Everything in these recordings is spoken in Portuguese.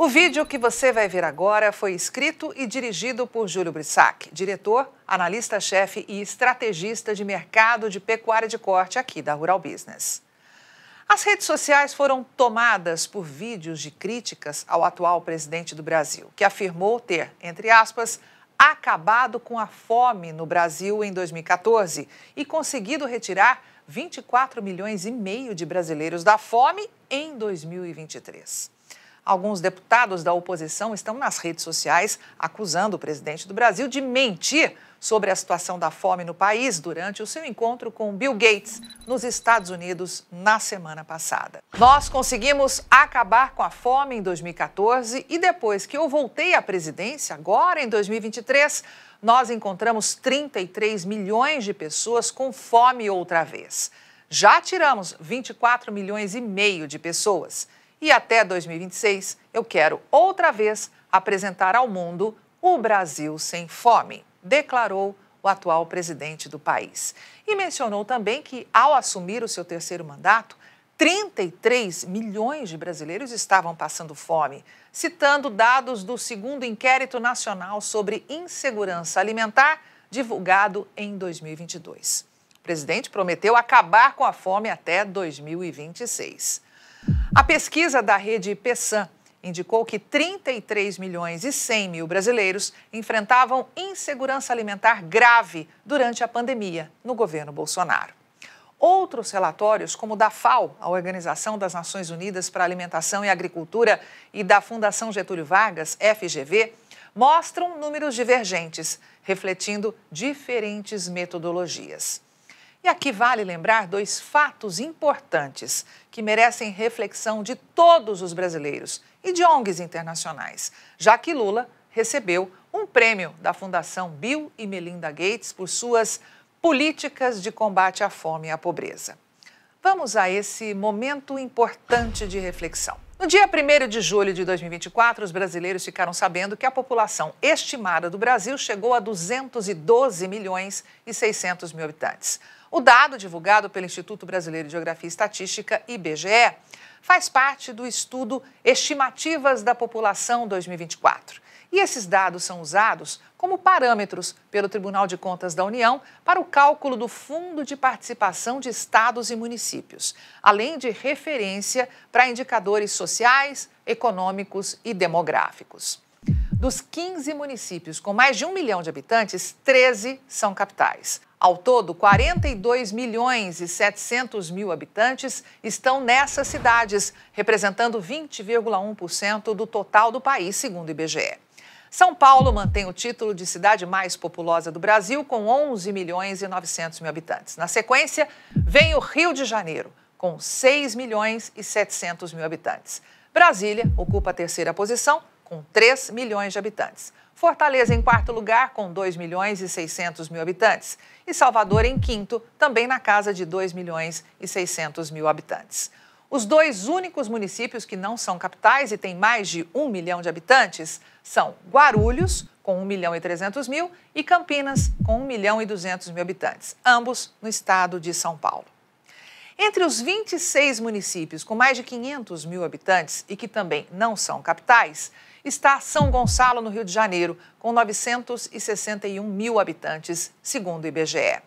O vídeo que você vai ver agora foi escrito e dirigido por Júlio Brissac, diretor, analista-chefe e estrategista de mercado de pecuária de corte aqui da Rural Business. As redes sociais foram tomadas por vídeos de críticas ao atual presidente do Brasil, que afirmou ter, entre aspas, acabado com a fome no Brasil em 2014 e conseguido retirar 24 milhões e meio de brasileiros da fome em 2023 alguns deputados da oposição estão nas redes sociais acusando o presidente do Brasil de mentir sobre a situação da fome no país durante o seu encontro com Bill Gates nos Estados Unidos na semana passada. Nós conseguimos acabar com a fome em 2014 e depois que eu voltei à presidência, agora em 2023, nós encontramos 33 milhões de pessoas com fome outra vez. Já tiramos 24 milhões e meio de pessoas. E até 2026, eu quero outra vez apresentar ao mundo o Brasil sem fome, declarou o atual presidente do país. E mencionou também que, ao assumir o seu terceiro mandato, 33 milhões de brasileiros estavam passando fome, citando dados do segundo inquérito nacional sobre insegurança alimentar, divulgado em 2022. O presidente prometeu acabar com a fome até 2026. A pesquisa da rede Pesan indicou que 33 milhões e 100 mil brasileiros enfrentavam insegurança alimentar grave durante a pandemia no governo Bolsonaro. Outros relatórios, como o da FAO, a Organização das Nações Unidas para a Alimentação e Agricultura, e da Fundação Getúlio Vargas, FGV, mostram números divergentes, refletindo diferentes metodologias. E aqui vale lembrar dois fatos importantes que merecem reflexão de todos os brasileiros e de ONGs internacionais, já que Lula recebeu um prêmio da Fundação Bill e Melinda Gates por suas políticas de combate à fome e à pobreza. Vamos a esse momento importante de reflexão. No dia 1 de julho de 2024, os brasileiros ficaram sabendo que a população estimada do Brasil chegou a 212 milhões e 600 mil habitantes. O dado, divulgado pelo Instituto Brasileiro de Geografia e Estatística, IBGE, faz parte do estudo Estimativas da População 2024. E esses dados são usados como parâmetros pelo Tribunal de Contas da União para o cálculo do Fundo de Participação de Estados e Municípios, além de referência para indicadores sociais, econômicos e demográficos. Dos 15 municípios com mais de um milhão de habitantes, 13 são capitais. Ao todo, 42 milhões e 700 mil habitantes estão nessas cidades, representando 20,1% do total do país, segundo o IBGE. São Paulo mantém o título de cidade mais populosa do Brasil, com 11 milhões e 900 mil habitantes. Na sequência, vem o Rio de Janeiro, com 6 milhões e 700 mil habitantes. Brasília ocupa a terceira posição, com 3 milhões de habitantes. Fortaleza em quarto lugar, com 2 milhões e 600 mil habitantes. E Salvador em quinto, também na casa de 2 milhões e 600 mil habitantes. Os dois únicos municípios que não são capitais e têm mais de 1 milhão de habitantes são Guarulhos, com 1 milhão e 300 mil, e Campinas, com 1 milhão e 200 mil habitantes, ambos no estado de São Paulo. Entre os 26 municípios com mais de 500 mil habitantes e que também não são capitais, está São Gonçalo, no Rio de Janeiro, com 961 mil habitantes, segundo o IBGE.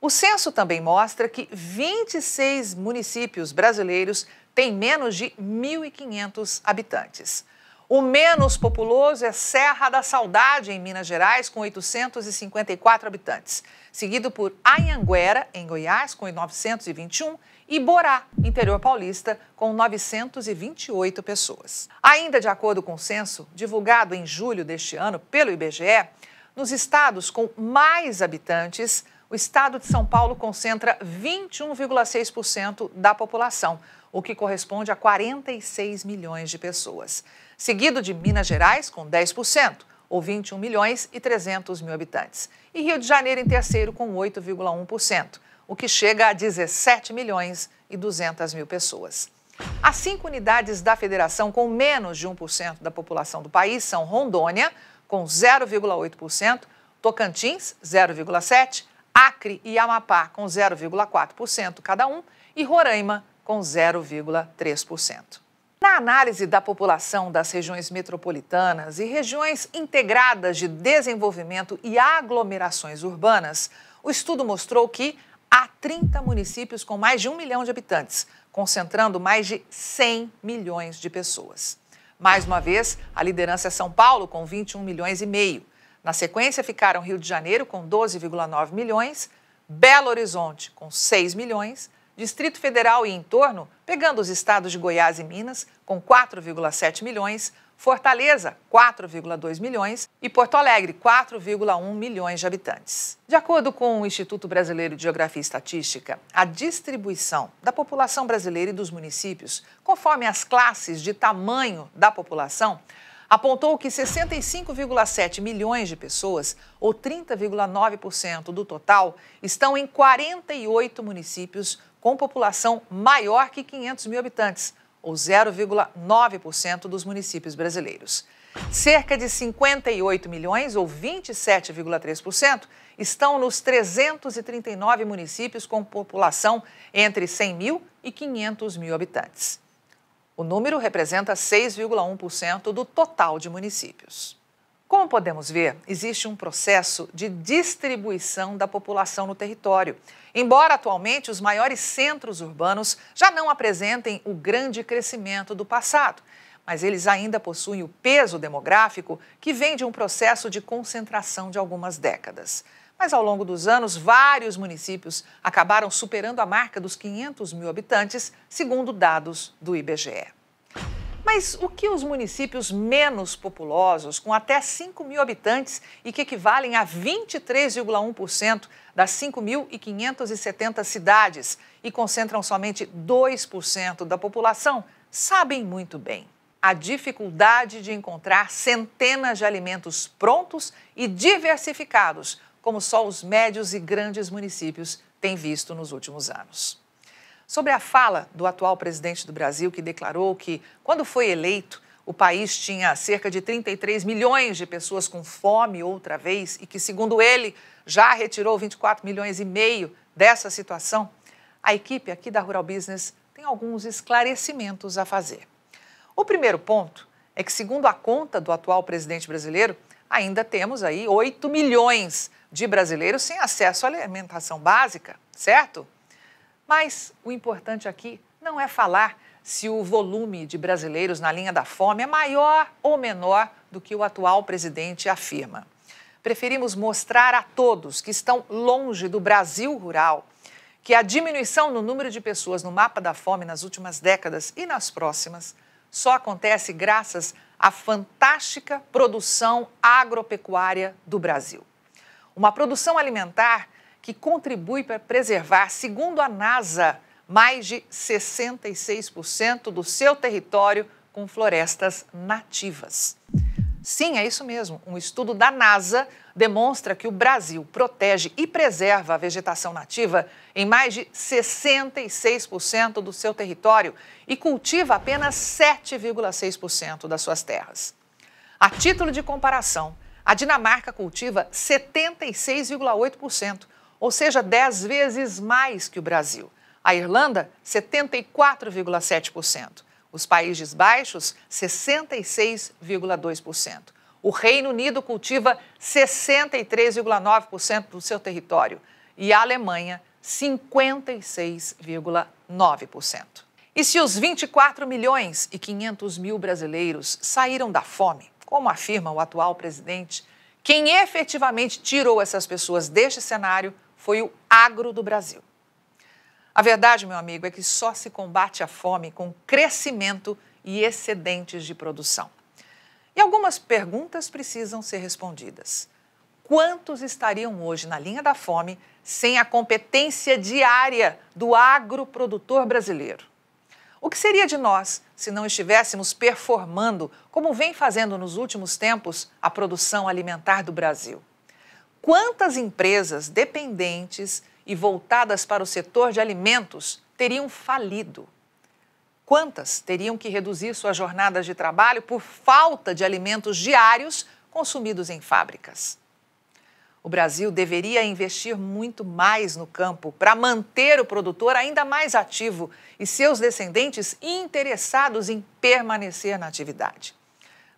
O censo também mostra que 26 municípios brasileiros têm menos de 1.500 habitantes. O menos populoso é Serra da Saudade, em Minas Gerais, com 854 habitantes, seguido por Anhanguera, em Goiás, com 921, e Borá, interior paulista, com 928 pessoas. Ainda de acordo com o censo, divulgado em julho deste ano pelo IBGE, nos estados com mais habitantes, o estado de São Paulo concentra 21,6% da população o que corresponde a 46 milhões de pessoas. Seguido de Minas Gerais, com 10%, ou 21 milhões e 300 mil habitantes. E Rio de Janeiro em terceiro, com 8,1%, o que chega a 17 milhões e 200 mil pessoas. As cinco unidades da federação com menos de 1% da população do país são Rondônia, com 0,8%, Tocantins, 0,7%, Acre e Amapá, com 0,4% cada um, e Roraima, com 0,3%. Na análise da população das regiões metropolitanas e regiões integradas de desenvolvimento e aglomerações urbanas, o estudo mostrou que há 30 municípios com mais de um milhão de habitantes, concentrando mais de 100 milhões de pessoas. Mais uma vez, a liderança é São Paulo, com 21 milhões e meio. Na sequência, ficaram Rio de Janeiro, com 12,9 milhões, Belo Horizonte, com 6 milhões, Distrito Federal e entorno, pegando os estados de Goiás e Minas, com 4,7 milhões, Fortaleza, 4,2 milhões e Porto Alegre, 4,1 milhões de habitantes. De acordo com o Instituto Brasileiro de Geografia e Estatística, a distribuição da população brasileira e dos municípios, conforme as classes de tamanho da população, apontou que 65,7 milhões de pessoas, ou 30,9% do total, estão em 48 municípios com população maior que 500 mil habitantes, ou 0,9% dos municípios brasileiros. Cerca de 58 milhões, ou 27,3%, estão nos 339 municípios com população entre 100 mil e 500 mil habitantes. O número representa 6,1% do total de municípios. Como podemos ver, existe um processo de distribuição da população no território. Embora atualmente os maiores centros urbanos já não apresentem o grande crescimento do passado, mas eles ainda possuem o peso demográfico que vem de um processo de concentração de algumas décadas. Mas ao longo dos anos, vários municípios acabaram superando a marca dos 500 mil habitantes, segundo dados do IBGE. Mas o que os municípios menos populosos, com até 5 mil habitantes e que equivalem a 23,1% das 5.570 cidades e concentram somente 2% da população, sabem muito bem a dificuldade de encontrar centenas de alimentos prontos e diversificados, como só os médios e grandes municípios têm visto nos últimos anos sobre a fala do atual presidente do Brasil, que declarou que, quando foi eleito, o país tinha cerca de 33 milhões de pessoas com fome outra vez e que, segundo ele, já retirou 24 milhões e meio dessa situação. A equipe aqui da Rural Business tem alguns esclarecimentos a fazer. O primeiro ponto é que, segundo a conta do atual presidente brasileiro, ainda temos aí 8 milhões de brasileiros sem acesso à alimentação básica, certo? Mas o importante aqui não é falar se o volume de brasileiros na linha da fome é maior ou menor do que o atual presidente afirma. Preferimos mostrar a todos que estão longe do Brasil rural que a diminuição no número de pessoas no mapa da fome nas últimas décadas e nas próximas só acontece graças à fantástica produção agropecuária do Brasil. Uma produção alimentar que contribui para preservar, segundo a NASA, mais de 66% do seu território com florestas nativas. Sim, é isso mesmo. Um estudo da NASA demonstra que o Brasil protege e preserva a vegetação nativa em mais de 66% do seu território e cultiva apenas 7,6% das suas terras. A título de comparação, a Dinamarca cultiva 76,8%, ou seja, 10 vezes mais que o Brasil. A Irlanda, 74,7%. Os Países Baixos, 66,2%. O Reino Unido cultiva 63,9% do seu território e a Alemanha, 56,9%. E se os 24 milhões e 500 mil brasileiros saíram da fome, como afirma o atual presidente, quem efetivamente tirou essas pessoas deste cenário foi o agro do Brasil. A verdade, meu amigo, é que só se combate a fome com crescimento e excedentes de produção. E algumas perguntas precisam ser respondidas. Quantos estariam hoje na linha da fome sem a competência diária do agroprodutor brasileiro? O que seria de nós se não estivéssemos performando, como vem fazendo nos últimos tempos, a produção alimentar do Brasil? quantas empresas dependentes e voltadas para o setor de alimentos teriam falido? Quantas teriam que reduzir suas jornadas de trabalho por falta de alimentos diários consumidos em fábricas? O Brasil deveria investir muito mais no campo para manter o produtor ainda mais ativo e seus descendentes interessados em permanecer na atividade.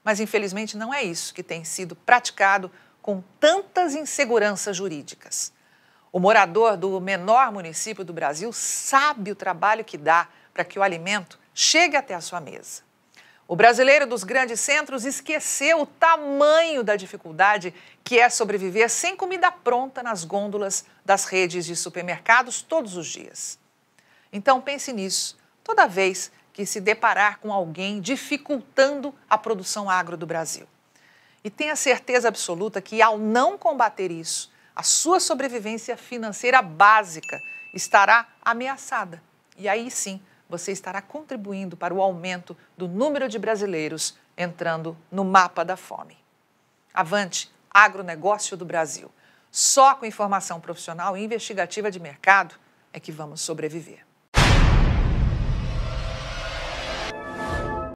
Mas, infelizmente, não é isso que tem sido praticado com tantas inseguranças jurídicas. O morador do menor município do Brasil sabe o trabalho que dá para que o alimento chegue até a sua mesa. O brasileiro dos grandes centros esqueceu o tamanho da dificuldade que é sobreviver sem comida pronta nas gôndolas das redes de supermercados todos os dias. Então pense nisso toda vez que se deparar com alguém dificultando a produção agro do Brasil. E tenha certeza absoluta que, ao não combater isso, a sua sobrevivência financeira básica estará ameaçada. E aí sim, você estará contribuindo para o aumento do número de brasileiros entrando no mapa da fome. Avante, agronegócio do Brasil. Só com informação profissional e investigativa de mercado é que vamos sobreviver.